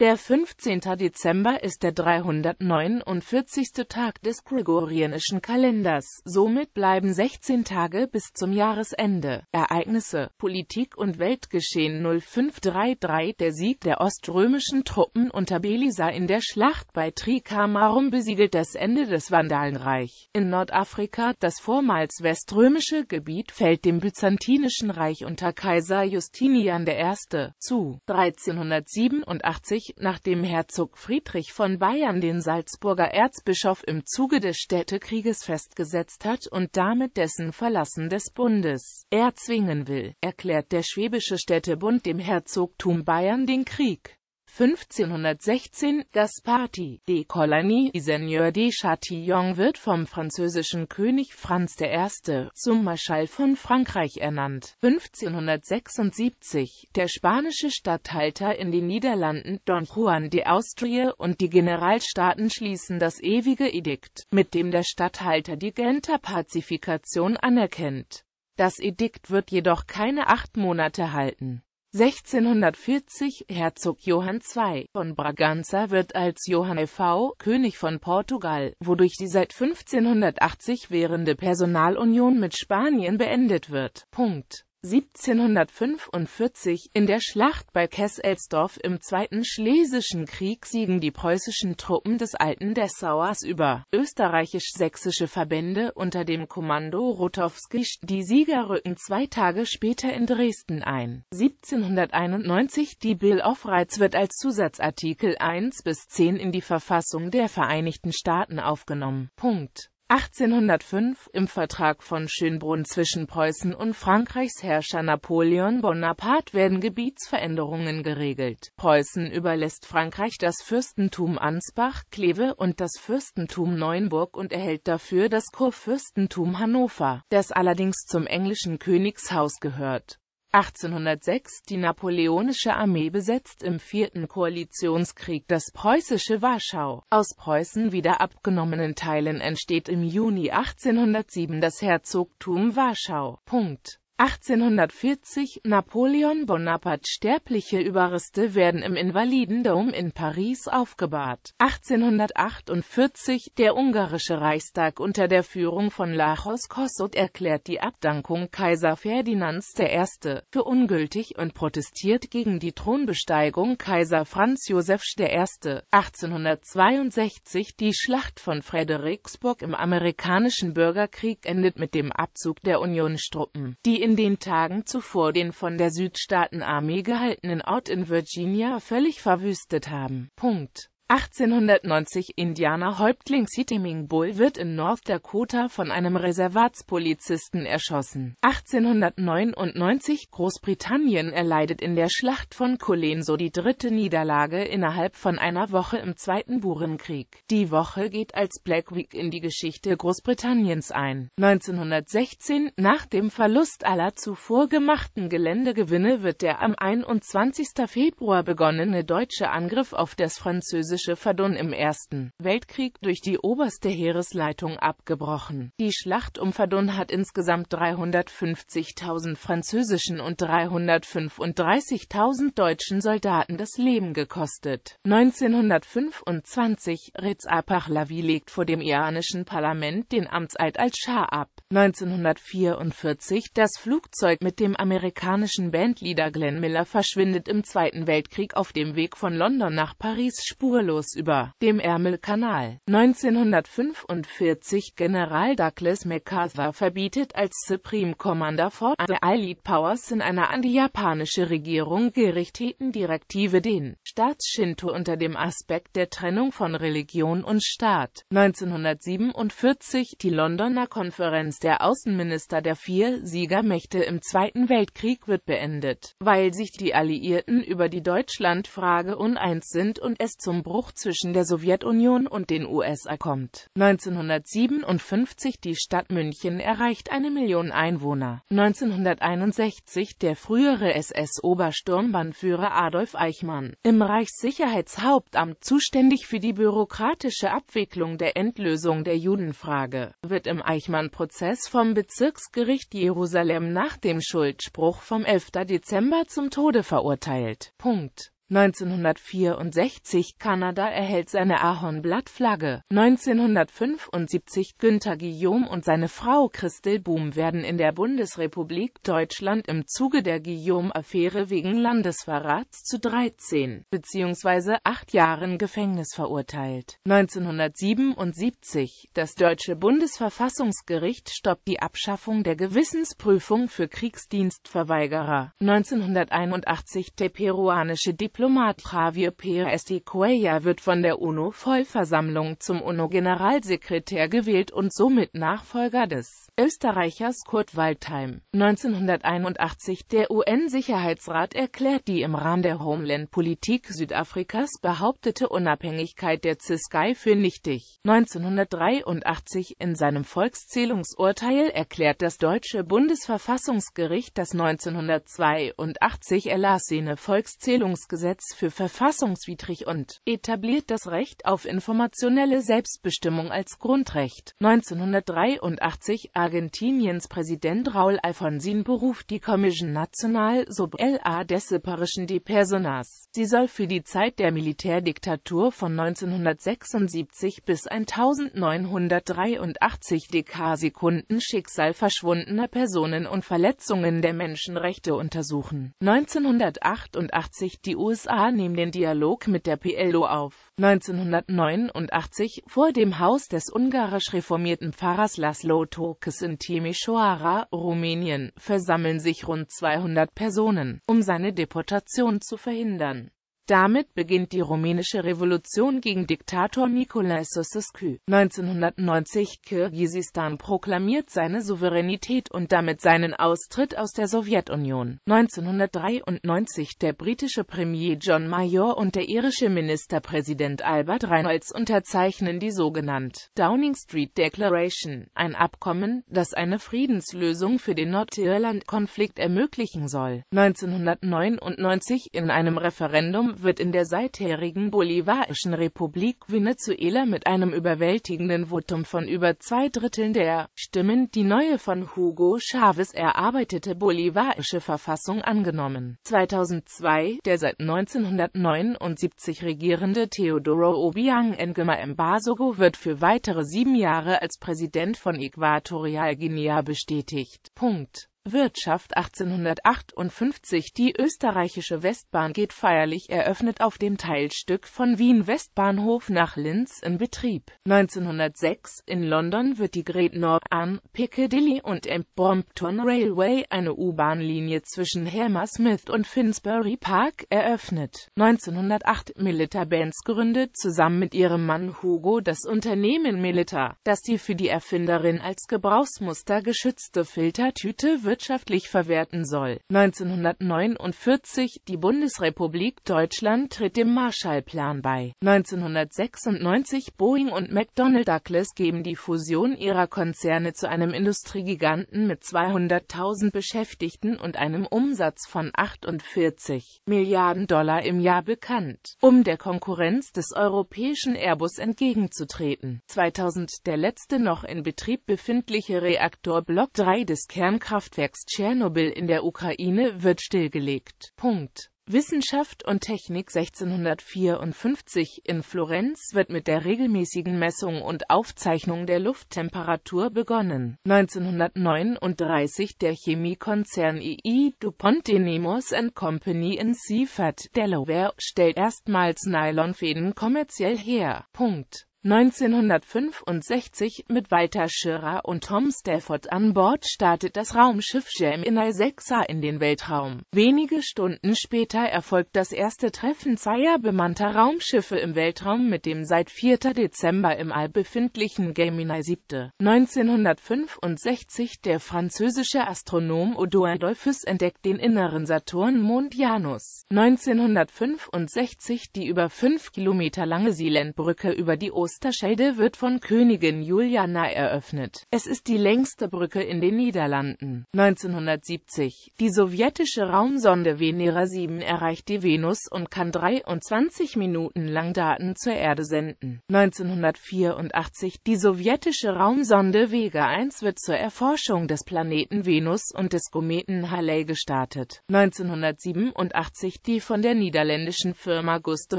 Der 15. Dezember ist der 349. Tag des gregorianischen Kalenders, somit bleiben 16 Tage bis zum Jahresende. Ereignisse, Politik und Weltgeschehen 0533 Der Sieg der oströmischen Truppen unter Belisa in der Schlacht bei Trikamarum besiegelt das Ende des Vandalenreich. In Nordafrika, das vormals weströmische Gebiet fällt dem byzantinischen Reich unter Kaiser Justinian I. zu. 1387 nachdem Herzog Friedrich von Bayern den Salzburger Erzbischof im Zuge des Städtekrieges festgesetzt hat und damit dessen Verlassen des Bundes erzwingen will, erklärt der schwäbische Städtebund dem Herzogtum Bayern den Krieg 1516, das Parti Colonie Colonies Seigneur de Châtillon wird vom französischen König Franz I. zum Marschall von Frankreich ernannt. 1576, der spanische Statthalter in den Niederlanden Don Juan de Austria und die Generalstaaten schließen das ewige Edikt, mit dem der Statthalter die Genter Pazifikation anerkennt. Das Edikt wird jedoch keine acht Monate halten. 1640 Herzog Johann II. von Braganza wird als Johann e.V. König von Portugal, wodurch die seit 1580 währende Personalunion mit Spanien beendet wird. Punkt 1745 in der Schlacht bei Kesselsdorf im Zweiten Schlesischen Krieg siegen die preußischen Truppen des alten Dessauers über österreichisch-sächsische Verbände unter dem Kommando Rotowski. Die Sieger rücken zwei Tage später in Dresden ein. 1791 Die Bill of Rights wird als Zusatzartikel 1 bis 10 in die Verfassung der Vereinigten Staaten aufgenommen. Punkt 1805 im Vertrag von Schönbrunn zwischen Preußen und Frankreichs Herrscher Napoleon Bonaparte werden Gebietsveränderungen geregelt. Preußen überlässt Frankreich das Fürstentum Ansbach, Kleve und das Fürstentum Neuenburg und erhält dafür das Kurfürstentum Hannover, das allerdings zum englischen Königshaus gehört 1806 Die napoleonische Armee besetzt im Vierten Koalitionskrieg das preußische Warschau. Aus Preußen wieder abgenommenen Teilen entsteht im Juni 1807 das Herzogtum Warschau. Punkt 1840 Napoleon Bonaparte Sterbliche Überreste werden im Invalidendom in Paris aufgebahrt. 1848 Der ungarische Reichstag unter der Führung von Lajos Kossuth erklärt die Abdankung Kaiser Ferdinands I. für ungültig und protestiert gegen die Thronbesteigung Kaiser Franz Josef I. 1862 Die Schlacht von Fredericksburg im amerikanischen Bürgerkrieg endet mit dem Abzug der Unionstruppen. Die in den Tagen zuvor den von der Südstaatenarmee gehaltenen Ort in Virginia völlig verwüstet haben. Punkt. 1890 Indianer Häuptling Sitting Bull wird in North Dakota von einem Reservatspolizisten erschossen. 1899 Großbritannien erleidet in der Schlacht von Colenso die dritte Niederlage innerhalb von einer Woche im Zweiten Burenkrieg. Die Woche geht als Black Week in die Geschichte Großbritanniens ein. 1916 Nach dem Verlust aller zuvor gemachten Geländegewinne wird der am 21. Februar begonnene deutsche Angriff auf das französische französische Verdun im Ersten Weltkrieg durch die oberste Heeresleitung abgebrochen. Die Schlacht um Verdun hat insgesamt 350.000 französischen und 335.000 deutschen Soldaten das Leben gekostet. 1925, Ritz apach Apachlavi legt vor dem iranischen Parlament den Amtseid als Schah ab. 1944 Das Flugzeug mit dem amerikanischen Bandleader Glenn Miller verschwindet im Zweiten Weltkrieg auf dem Weg von London nach Paris spurlos über dem Ärmelkanal. 1945 General Douglas MacArthur verbietet als Supreme Commander for der Allied Powers in einer an die japanische Regierung gerichteten Direktive den Staatsshinto unter dem Aspekt der Trennung von Religion und Staat. 1947 Die Londoner Konferenz der Außenminister der vier Siegermächte im Zweiten Weltkrieg wird beendet, weil sich die Alliierten über die Deutschlandfrage uneins sind und es zum Bruch zwischen der Sowjetunion und den USA kommt. 1957 Die Stadt München erreicht eine Million Einwohner. 1961 Der frühere SS-Obersturmbannführer Adolf Eichmann, im Reichssicherheitshauptamt zuständig für die bürokratische Abwicklung der Endlösung der Judenfrage, wird im Eichmann-Prozess Prozess vom Bezirksgericht Jerusalem nach dem Schuldspruch vom 11. Dezember zum Tode verurteilt. Punkt 1964 Kanada erhält seine Ahornblattflagge. 1975 Günter Guillaume und seine Frau Christel Boom werden in der Bundesrepublik Deutschland im Zuge der Guillaume-Affäre wegen Landesverrats zu 13 bzw. 8 Jahren Gefängnis verurteilt. 1977 Das deutsche Bundesverfassungsgericht stoppt die Abschaffung der Gewissensprüfung für Kriegsdienstverweigerer. 1981 Der peruanische Diplomat Diplomat Javier Pérez de Cuellar wird von der UNO-Vollversammlung zum UNO-Generalsekretär gewählt und somit Nachfolger des Österreichers Kurt Waldheim. 1981 Der UN-Sicherheitsrat erklärt die im Rahmen der Homeland-Politik Südafrikas behauptete Unabhängigkeit der Ciskei für nichtig. 1983 In seinem Volkszählungsurteil erklärt das deutsche Bundesverfassungsgericht das 1982 erlassene Volkszählungsgesetz für verfassungswidrig und etabliert das Recht auf informationelle Selbstbestimmung als Grundrecht. 1983 Argentiniens Präsident Raul Alfonsin beruft die Commission Nacional sobre la des Desaparición de Personas. Sie soll für die Zeit der Militärdiktatur von 1976 bis 1983 Dekasekunden Schicksal verschwundener Personen und Verletzungen der Menschenrechte untersuchen. 1988 die USA nehmen den Dialog mit der PLO auf. 1989 vor dem Haus des ungarisch reformierten Pfarrers Laszlo Tokes Parkes in Timișoara, Rumänien, versammeln sich rund 200 Personen, um seine Deportation zu verhindern. Damit beginnt die rumänische Revolution gegen Diktator Nicolae Ceausescu. 1990 Kirgisistan proklamiert seine Souveränität und damit seinen Austritt aus der Sowjetunion. 1993 der britische Premier John Major und der irische Ministerpräsident Albert Reynolds unterzeichnen die sogenannte Downing Street Declaration, ein Abkommen, das eine Friedenslösung für den Nordirland-Konflikt ermöglichen soll. 1999 in einem Referendum wird in der seitherigen Bolivarischen Republik Venezuela mit einem überwältigenden Votum von über zwei Dritteln der Stimmen die neue von Hugo Chavez erarbeitete bolivarische Verfassung angenommen. 2002, der seit 1979 regierende Teodoro Obiang Nguema Mbasogo wird für weitere sieben Jahre als Präsident von Äquatorialguinea bestätigt. Punkt. Wirtschaft 1858 Die österreichische Westbahn geht feierlich eröffnet auf dem Teilstück von Wien Westbahnhof nach Linz in Betrieb. 1906 In London wird die Great Northern, Piccadilly und St. Brompton Railway, eine u bahnlinie zwischen Hammersmith und Finsbury Park, eröffnet. 1908 Melitta Bands gründet zusammen mit ihrem Mann Hugo das Unternehmen Melitta, das die für die Erfinderin als Gebrauchsmuster geschützte Filtertüte wirtschaftlich verwerten soll. 1949 Die Bundesrepublik Deutschland tritt dem Marshallplan bei. 1996 Boeing und McDonnell Douglas geben die Fusion ihrer Konzerne zu einem Industriegiganten mit 200.000 Beschäftigten und einem Umsatz von 48 Milliarden Dollar im Jahr bekannt, um der Konkurrenz des europäischen Airbus entgegenzutreten. 2000 Der letzte noch in Betrieb befindliche Reaktor Block 3 des Kernkraftwerks Kernkraftwerks Tschernobyl in der Ukraine wird stillgelegt. Punkt. Wissenschaft und Technik 1654 in Florenz wird mit der regelmäßigen Messung und Aufzeichnung der Lufttemperatur begonnen. 1939 der Chemiekonzern II e e DuPont de Nemours Company in Seaford, Delaware, stellt erstmals Nylonfäden kommerziell her. Punkt. 1965 mit Walter Schirrer und Tom Stafford an Bord startet das Raumschiff Gemini 6 a in den Weltraum. Wenige Stunden später erfolgt das erste Treffen zweier bemannter Raumschiffe im Weltraum mit dem seit 4. Dezember im All befindlichen Gemini 7. 1965 Der französische Astronom Odo Adolphus entdeckt den inneren Saturn Mond Janus. 1965 Die über fünf Kilometer lange Seelandbrücke über die Ostsee. Oosterschelde wird von Königin Juliana eröffnet. Es ist die längste Brücke in den Niederlanden. 1970 Die sowjetische Raumsonde Venera 7 erreicht die Venus und kann 23 Minuten lang Daten zur Erde senden. 1984 Die sowjetische Raumsonde Vega 1 wird zur Erforschung des Planeten Venus und des Kometen Halley gestartet. 1987 Die von der niederländischen Firma Gusto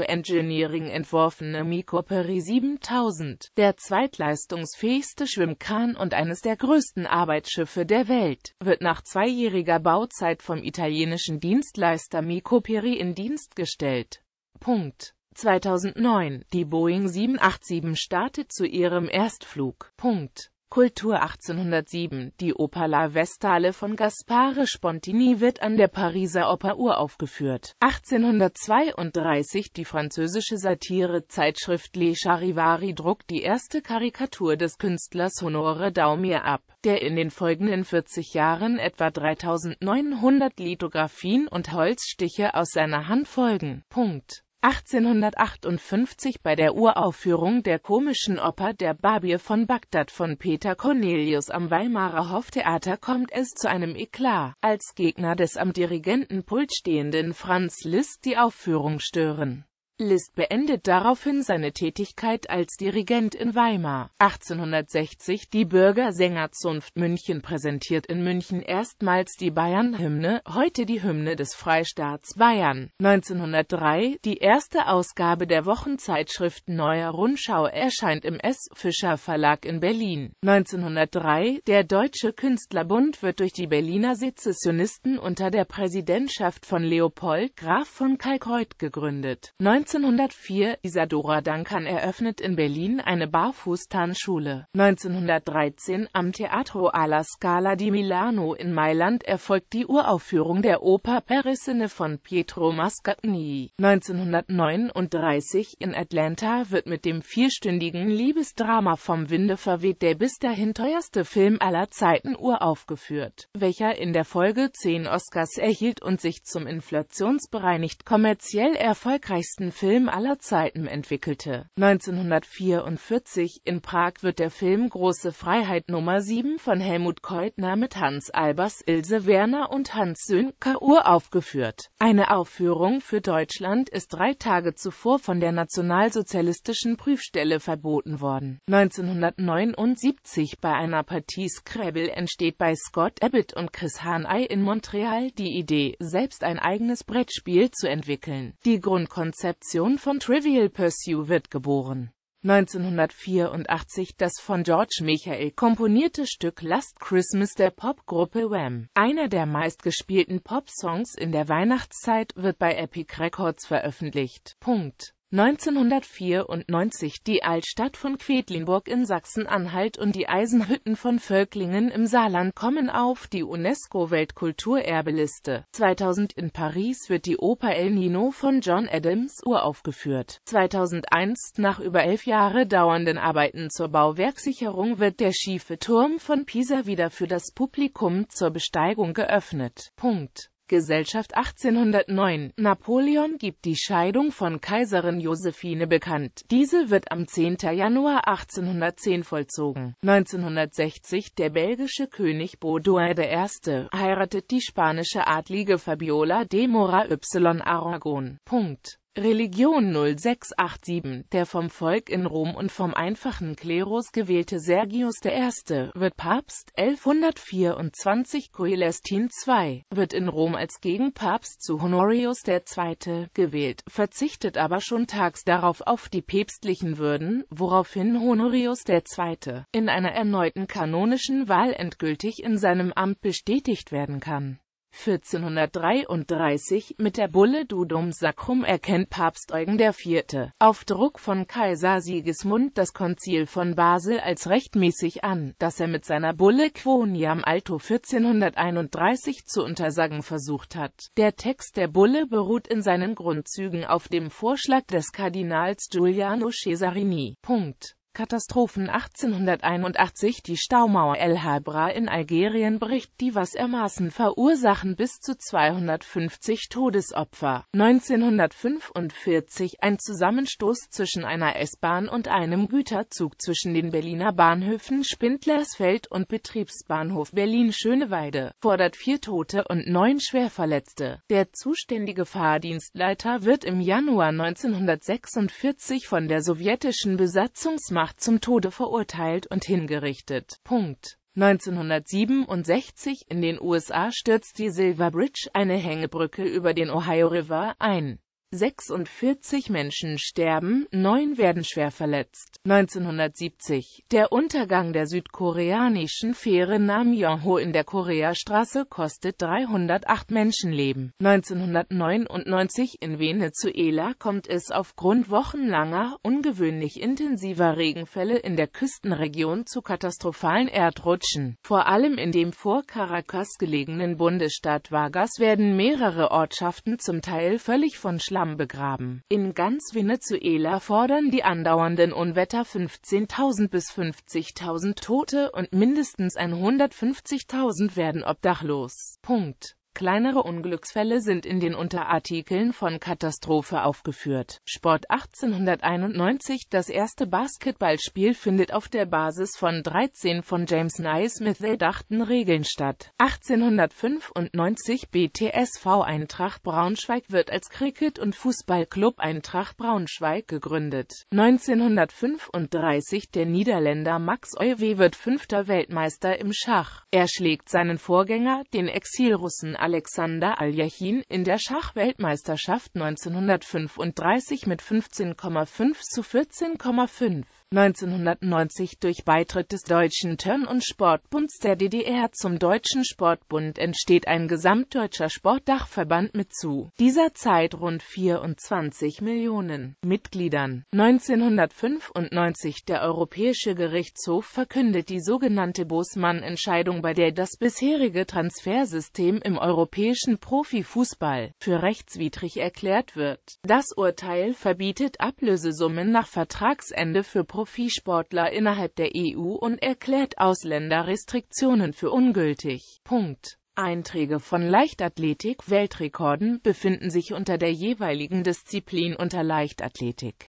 Engineering entworfene Microperi 7 2000, der zweitleistungsfähigste Schwimmkran und eines der größten Arbeitsschiffe der Welt, wird nach zweijähriger Bauzeit vom italienischen Dienstleister Microperi in Dienst gestellt. Punkt. 2009 Die Boeing 787 startet zu ihrem Erstflug. Punkt Kultur 1807 Die Oper La Vestale von Gaspare Spontini wird an der Pariser Oper uraufgeführt. 1832 Die französische Satirezeitschrift Le Charivari druckt die erste Karikatur des Künstlers Honore Daumier ab, der in den folgenden 40 Jahren etwa 3900 Lithografien und Holzstiche aus seiner Hand folgen. Punkt 1858 bei der Uraufführung der komischen Oper Der Barbier von Bagdad von Peter Cornelius am Weimarer Hoftheater kommt es zu einem Eklat, als Gegner des am Dirigentenpult stehenden Franz Liszt die Aufführung stören Liszt beendet daraufhin seine Tätigkeit als Dirigent in Weimar. 1860 die Bürgersängerzunft München präsentiert in München erstmals die Bayern-Hymne, heute die Hymne des Freistaats Bayern. 1903 die erste Ausgabe der Wochenzeitschrift Neuer Rundschau erscheint im S. Fischer Verlag in Berlin. 1903 der Deutsche Künstlerbund wird durch die Berliner Sezessionisten unter der Präsidentschaft von Leopold Graf von Kalkreuth gegründet. 19 1904 Isadora Duncan eröffnet in Berlin eine Barfußtanzschule. 1913 am Teatro alla Scala di Milano in Mailand erfolgt die Uraufführung der Oper Perissene von Pietro Mascagni. 1939 in Atlanta wird mit dem vierstündigen Liebesdrama Vom Winde verweht der bis dahin teuerste Film aller Zeiten uraufgeführt, welcher in der Folge zehn Oscars erhielt und sich zum inflationsbereinigt kommerziell erfolgreichsten Film Film aller Zeiten entwickelte. 1944 in Prag wird der Film Große Freiheit Nummer 7 von Helmut Keutner mit Hans Albers, Ilse Werner und Hans Sönker uraufgeführt. Eine Aufführung für Deutschland ist drei Tage zuvor von der nationalsozialistischen Prüfstelle verboten worden. 1979 bei einer Partie Scrabble entsteht bei Scott Abbott und Chris Haney in Montreal die Idee, selbst ein eigenes Brettspiel zu entwickeln. Die Grundkonzepte Produktion von Trivial Pursuit wird geboren. 1984 das von George Michael komponierte Stück Last Christmas der Popgruppe Wham. Einer der meistgespielten Pop-Songs in der Weihnachtszeit wird bei Epic Records veröffentlicht. Punkt. 1994 die Altstadt von Quedlinburg in Sachsen-Anhalt und die Eisenhütten von Völklingen im Saarland kommen auf die UNESCO-Weltkulturerbeliste. 2000 in Paris wird die Oper El Nino von John Adams uraufgeführt. 2001 nach über elf Jahre dauernden Arbeiten zur Bauwerksicherung wird der schiefe Turm von Pisa wieder für das Publikum zur Besteigung geöffnet. Punkt Gesellschaft 1809. Napoleon gibt die Scheidung von Kaiserin Josephine bekannt. Diese wird am 10. Januar 1810 vollzogen. 1960 Der belgische König Baudouin I. heiratet die spanische Adlige Fabiola de Mora y Aragon. Punkt Religion 0687 Der vom Volk in Rom und vom einfachen Klerus gewählte Sergius I. wird Papst 1124 Coelestin II. wird in Rom als Gegenpapst zu Honorius II. gewählt, verzichtet aber schon tags darauf auf die päpstlichen Würden, woraufhin Honorius II. in einer erneuten kanonischen Wahl endgültig in seinem Amt bestätigt werden kann 1433 mit der Bulle Dudum Sacrum erkennt Papst Eugen IV. auf Druck von Kaiser Sigismund das Konzil von Basel als rechtmäßig an, dass er mit seiner Bulle Quoniam Alto 1431 zu untersagen versucht hat. Der Text der Bulle beruht in seinen Grundzügen auf dem Vorschlag des Kardinals Giuliano Cesarini. Punkt. Katastrophen 1881 Die Staumauer El Habra in Algerien bricht, die Wassermassen verursachen bis zu 250 Todesopfer. 1945 Ein Zusammenstoß zwischen einer S-Bahn und einem Güterzug zwischen den Berliner Bahnhöfen Spindlersfeld und Betriebsbahnhof Berlin-Schöneweide fordert vier Tote und neun Schwerverletzte. Der zuständige Fahrdienstleiter wird im Januar 1946 von der sowjetischen Besatzungsmacht Wehrmacht zum Tode verurteilt und hingerichtet. Punkt. 1967 in den USA stürzt die Silver Bridge, eine Hängebrücke über den Ohio River, ein 46 Menschen sterben, neun werden schwer verletzt. 1970. Der Untergang der südkoreanischen Fähre Nam Yong-ho in der Koreastraße kostet 308 Menschenleben. 1999 in Venezuela kommt es aufgrund wochenlanger, ungewöhnlich intensiver Regenfälle in der Küstenregion zu katastrophalen Erdrutschen. Vor allem in dem vor Caracas gelegenen Bundesstaat Vargas werden mehrere Ortschaften zum Teil völlig von Schlag Schlamm begraben. In ganz Venezuela fordern die andauernden Unwetter 15.000 bis 50.000 Tote und mindestens 150.000 werden obdachlos. Punkt. Kleinere Unglücksfälle sind in den Unterartikeln von Katastrophe aufgeführt. Sport 1891 Das erste Basketballspiel findet auf der Basis von 13 von James Naismith erdachten Regeln statt. 1895 BTSV Eintracht Braunschweig wird als Cricket- und Fußballclub Eintracht Braunschweig gegründet. 1935 Der Niederländer Max Euwe wird fünfter Weltmeister im Schach. Er schlägt seinen Vorgänger, den Exilrussen Alexander Aljachin in der Schachweltmeisterschaft 1935 mit 15,5 zu 14,5. 1990 durch Beitritt des Deutschen Turn- und Sportbunds der DDR zum Deutschen Sportbund entsteht ein gesamtdeutscher Sportdachverband mit zu dieser Zeit rund 24 Millionen Mitgliedern. 1995 der Europäische Gerichtshof verkündet die sogenannte bosmann entscheidung bei der das bisherige Transfersystem im europäischen Profifußball für rechtswidrig erklärt wird. Das Urteil verbietet Ablösesummen nach Vertragsende für Profifußball Profisportler innerhalb der EU und erklärt Ausländerrestriktionen für ungültig. Punkt. Einträge von Leichtathletik-Weltrekorden befinden sich unter der jeweiligen Disziplin unter Leichtathletik.